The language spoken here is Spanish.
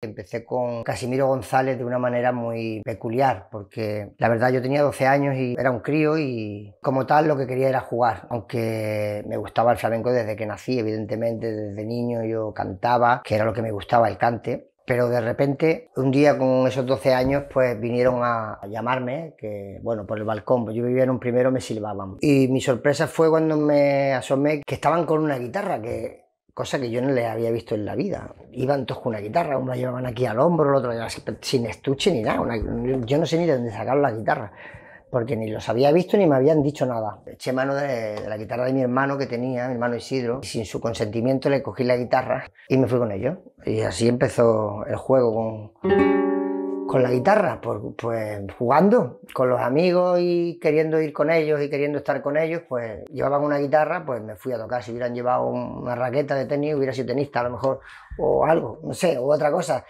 Empecé con Casimiro González de una manera muy peculiar, porque la verdad yo tenía 12 años y era un crío y como tal lo que quería era jugar, aunque me gustaba el flamenco desde que nací, evidentemente desde niño yo cantaba, que era lo que me gustaba, el cante. Pero de repente, un día con esos 12 años, pues vinieron a llamarme, que bueno, por el balcón, pues yo vivía en un primero, me silbaban. Y mi sorpresa fue cuando me asomé que estaban con una guitarra, que cosa que yo no le había visto en la vida. Iban todos con una guitarra, uno la llevaban aquí al hombro, el otro sin estuche ni nada. yo no sé ni de dónde sacaron la guitarra, porque ni los había visto ni me habían dicho nada. Eché mano de, la guitarra de mi hermano que tenía, mi hermano Isidro, y sin su consentimiento le cogí la guitarra y me fui con ellos. Y así empezó el juego con con la guitarra, pues, jugando con los amigos y queriendo ir con ellos y queriendo estar con ellos, pues llevaban una guitarra, pues me fui a tocar. Si hubieran llevado una raqueta de tenis, hubiera sido tenista a lo mejor, o algo, no sé, o otra cosa.